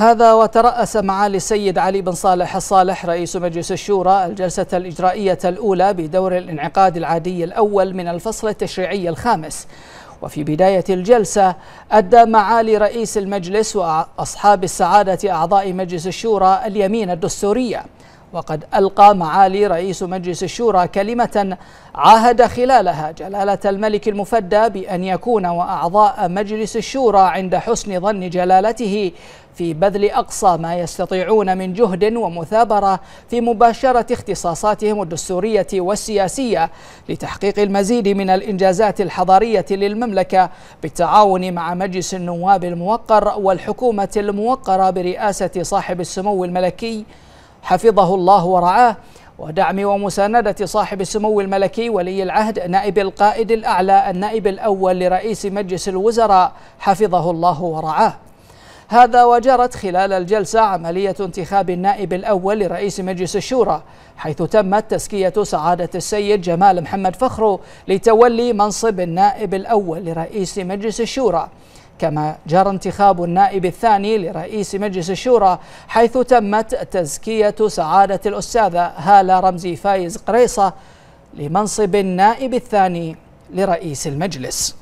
هذا وترأس معالي السيد علي بن صالح الصالح رئيس مجلس الشورى الجلسة الإجرائية الأولى بدور الانعقاد العادي الأول من الفصل التشريعي الخامس وفي بداية الجلسة أدى معالي رئيس المجلس وأصحاب السعادة أعضاء مجلس الشورى اليمين الدستورية وقد ألقى معالي رئيس مجلس الشورى كلمة عاهد خلالها جلالة الملك المفدى بأن يكون وأعضاء مجلس الشورى عند حسن ظن جلالته في بذل أقصى ما يستطيعون من جهد ومثابرة في مباشرة اختصاصاتهم الدستورية والسياسية لتحقيق المزيد من الإنجازات الحضارية للمملكة بالتعاون مع مجلس النواب الموقر والحكومة الموقرة برئاسة صاحب السمو الملكي حفظه الله ورعاه ودعم ومساندة صاحب السمو الملكي ولي العهد نائب القائد الأعلى النائب الأول لرئيس مجلس الوزراء حفظه الله ورعاه هذا وجرت خلال الجلسة عملية انتخاب النائب الأول لرئيس مجلس الشورى حيث تمت تزكية سعادة السيد جمال محمد فخرو لتولي منصب النائب الأول لرئيس مجلس الشورى كما جرى انتخاب النائب الثاني لرئيس مجلس الشورى حيث تمت تزكية سعادة الأستاذة هالة رمزي فايز قريصة لمنصب النائب الثاني لرئيس المجلس